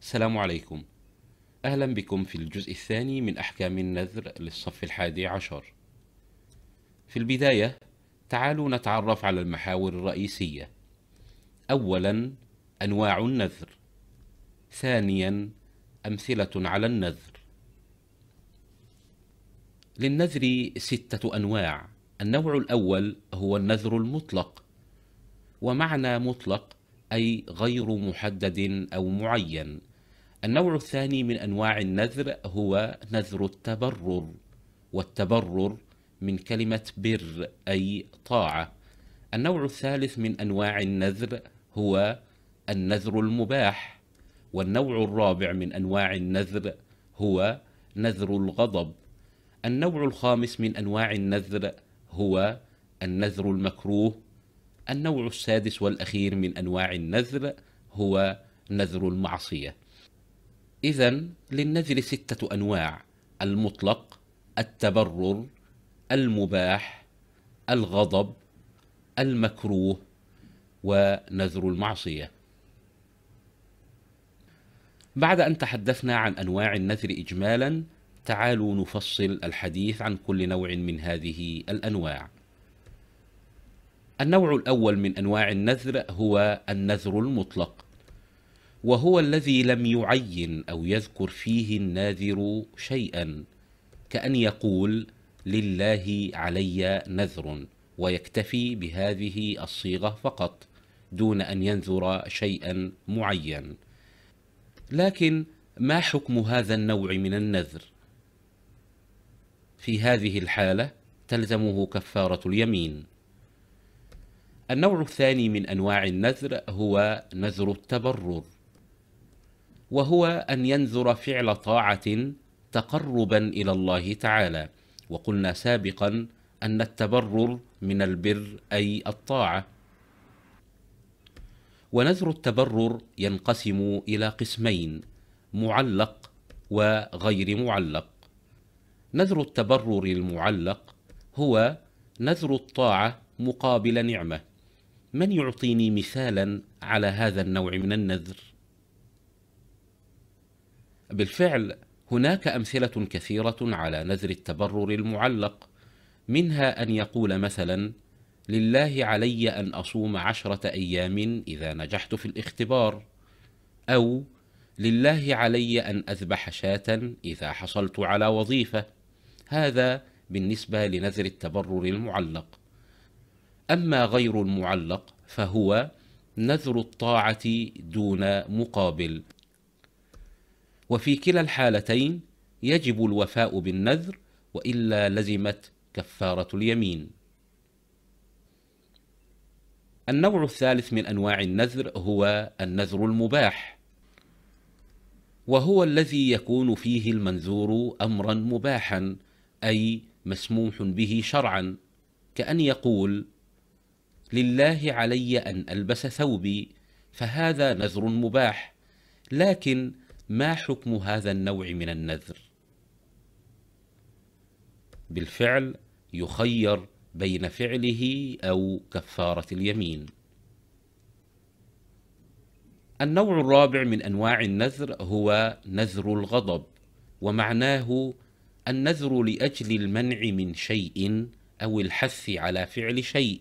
السلام عليكم أهلا بكم في الجزء الثاني من أحكام النذر للصف الحادي عشر في البداية تعالوا نتعرف على المحاور الرئيسية أولا أنواع النذر ثانيا أمثلة على النذر للنذر ستة أنواع النوع الأول هو النذر المطلق ومعنى مطلق أي غير محدد أو معين النوع الثاني من انواع النذر هو نذر التبرر والتبرر من كلمه بر اي طاعه النوع الثالث من انواع النذر هو النذر المباح والنوع الرابع من انواع النذر هو نذر الغضب النوع الخامس من انواع النذر هو النذر المكروه النوع السادس والاخير من انواع النذر هو نذر المعصيه إذا للنذر ستة أنواع المطلق التبرر المباح الغضب المكروه ونذر المعصية بعد أن تحدثنا عن أنواع النذر إجمالا تعالوا نفصل الحديث عن كل نوع من هذه الأنواع النوع الأول من أنواع النذر هو النذر المطلق وهو الذي لم يعين او يذكر فيه الناذر شيئا كان يقول لله علي نذر ويكتفي بهذه الصيغه فقط دون ان ينذر شيئا معين لكن ما حكم هذا النوع من النذر في هذه الحاله تلزمه كفاره اليمين النوع الثاني من انواع النذر هو نذر التبرر وهو ان ينذر فعل طاعه تقربا الى الله تعالى وقلنا سابقا ان التبرر من البر اي الطاعه ونذر التبرر ينقسم الى قسمين معلق وغير معلق نذر التبرر المعلق هو نذر الطاعه مقابل نعمه من يعطيني مثالا على هذا النوع من النذر بالفعل هناك امثله كثيره على نذر التبرر المعلق منها ان يقول مثلا لله علي ان اصوم عشره ايام اذا نجحت في الاختبار او لله علي ان اذبح شاه اذا حصلت على وظيفه هذا بالنسبه لنذر التبرر المعلق اما غير المعلق فهو نذر الطاعه دون مقابل وفي كلا الحالتين يجب الوفاء بالنذر والا لزمت كفاره اليمين النوع الثالث من انواع النذر هو النذر المباح وهو الذي يكون فيه المنذور امرا مباحا اي مسموح به شرعا كان يقول لله علي ان البس ثوبي فهذا نذر مباح لكن ما حكم هذا النوع من النذر بالفعل يخير بين فعله او كفاره اليمين النوع الرابع من انواع النذر هو نذر الغضب ومعناه النذر لاجل المنع من شيء او الحث على فعل شيء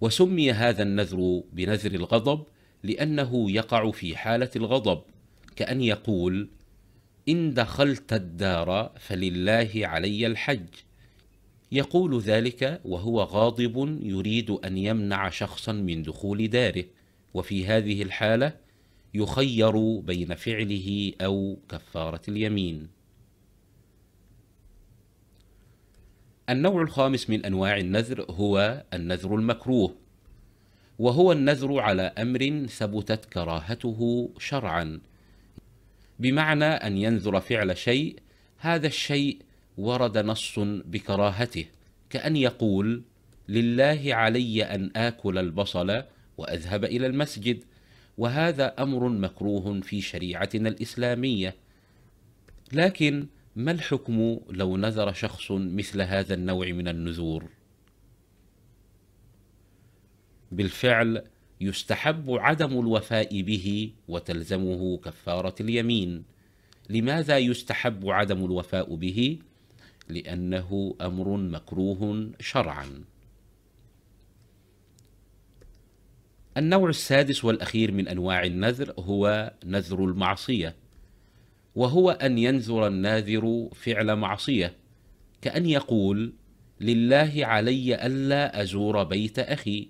وسمي هذا النذر بنذر الغضب لانه يقع في حاله الغضب كأن يقول إن دخلت الدار فلله علي الحج يقول ذلك وهو غاضب يريد أن يمنع شخصا من دخول داره وفي هذه الحالة يخير بين فعله أو كفارة اليمين النوع الخامس من أنواع النذر هو النذر المكروه وهو النذر على أمر ثبتت كراهته شرعا بمعنى ان ينذر فعل شيء هذا الشيء ورد نص بكراهته كان يقول لله علي ان اكل البصل واذهب الى المسجد وهذا امر مكروه في شريعتنا الاسلاميه لكن ما الحكم لو نذر شخص مثل هذا النوع من النذور بالفعل يستحب عدم الوفاء به وتلزمه كفاره اليمين لماذا يستحب عدم الوفاء به لانه امر مكروه شرعا النوع السادس والاخير من انواع النذر هو نذر المعصيه وهو ان ينذر الناذر فعل معصيه كان يقول لله علي الا ازور بيت اخي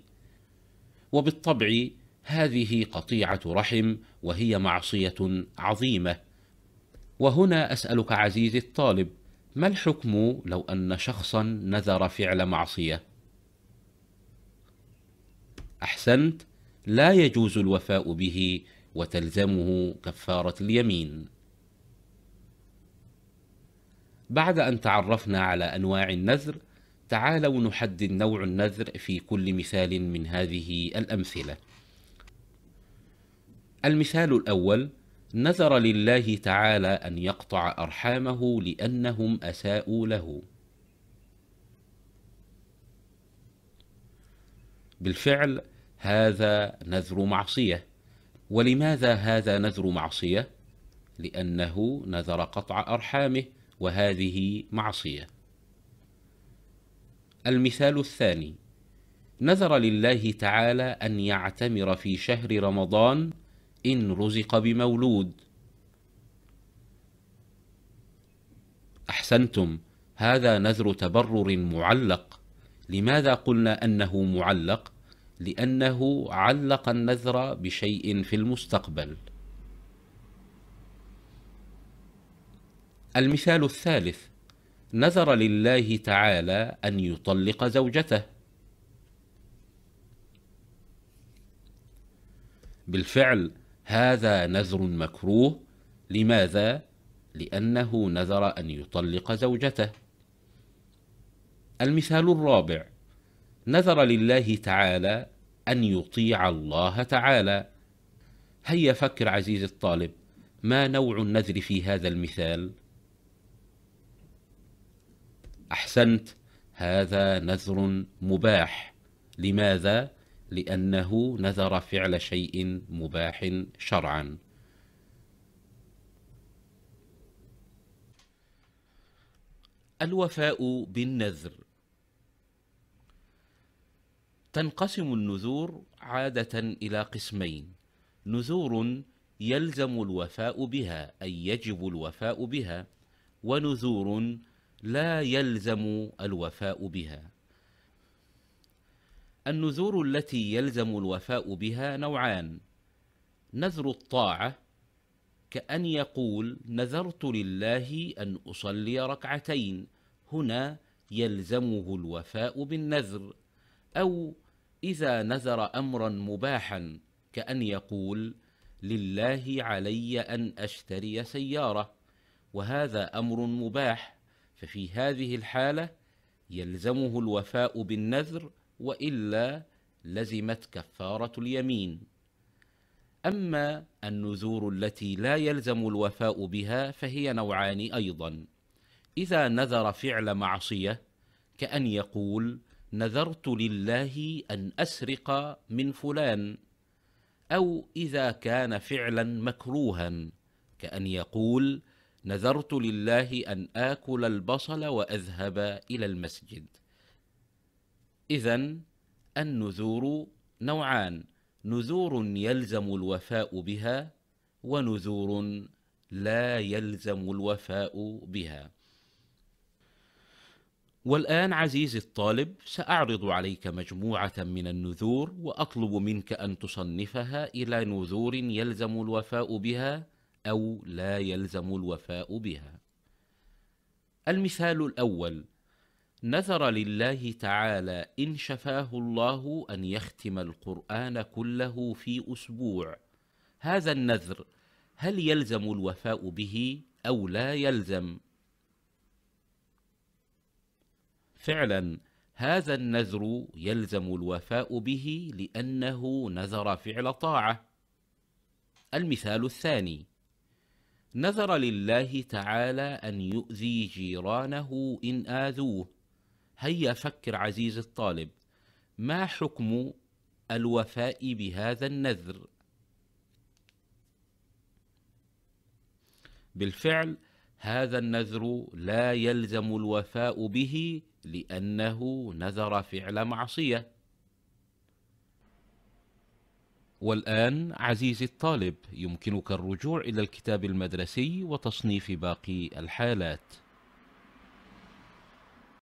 وبالطبع هذه قطيعه رحم وهي معصيه عظيمه وهنا اسالك عزيزي الطالب ما الحكم لو ان شخصا نذر فعل معصيه احسنت لا يجوز الوفاء به وتلزمه كفاره اليمين بعد ان تعرفنا على انواع النذر تعالوا نحدد نوع النذر في كل مثال من هذه الأمثلة. المثال الأول: نذر لله تعالى أن يقطع أرحامه لأنهم أساءوا له. بالفعل هذا نذر معصية. ولماذا هذا نذر معصية؟ لأنه نذر قطع أرحامه وهذه معصية. المثال الثاني نذر لله تعالى أن يعتمر في شهر رمضان إن رزق بمولود أحسنتم هذا نذر تبرر معلق لماذا قلنا أنه معلق؟ لأنه علق النذر بشيء في المستقبل المثال الثالث نذر لله تعالى أن يطلق زوجته بالفعل هذا نذر مكروه لماذا؟ لأنه نذر أن يطلق زوجته المثال الرابع نذر لله تعالى أن يطيع الله تعالى هيا فكر عزيزي الطالب ما نوع النذر في هذا المثال؟ أحسنت هذا نذر مباح لماذا؟ لأنه نذر فعل شيء مباح شرعا الوفاء بالنذر تنقسم النذور عادة إلى قسمين نذور يلزم الوفاء بها أي يجب الوفاء بها ونذور لا يلزم الوفاء بها النذور التي يلزم الوفاء بها نوعان نذر الطاعه كان يقول نذرت لله ان اصلي ركعتين هنا يلزمه الوفاء بالنذر او اذا نذر امرا مباحا كان يقول لله علي ان اشتري سياره وهذا امر مباح ففي هذه الحالة يلزمه الوفاء بالنذر وإلا لزمت كفارة اليمين أما النذور التي لا يلزم الوفاء بها فهي نوعان أيضا إذا نذر فعل معصية كأن يقول نذرت لله أن أسرق من فلان أو إذا كان فعلا مكروها كأن يقول نذرت لله ان اكل البصل واذهب الى المسجد اذا النذور نوعان نذور يلزم الوفاء بها ونذور لا يلزم الوفاء بها والان عزيزي الطالب ساعرض عليك مجموعه من النذور واطلب منك ان تصنفها الى نذور يلزم الوفاء بها أو لا يلزم الوفاء بها. المثال الأول: نذر لله تعالى إن شفاه الله أن يختم القرآن كله في أسبوع. هذا النذر هل يلزم الوفاء به أو لا يلزم؟ فعلا هذا النذر يلزم الوفاء به لأنه نذر فعل طاعة. المثال الثاني: نذر لله تعالى أن يؤذي جيرانه إن آذوه هيا فكر عزيز الطالب ما حكم الوفاء بهذا النذر بالفعل هذا النذر لا يلزم الوفاء به لأنه نذر فعل معصية والآن عزيزي الطالب يمكنك الرجوع إلى الكتاب المدرسي وتصنيف باقي الحالات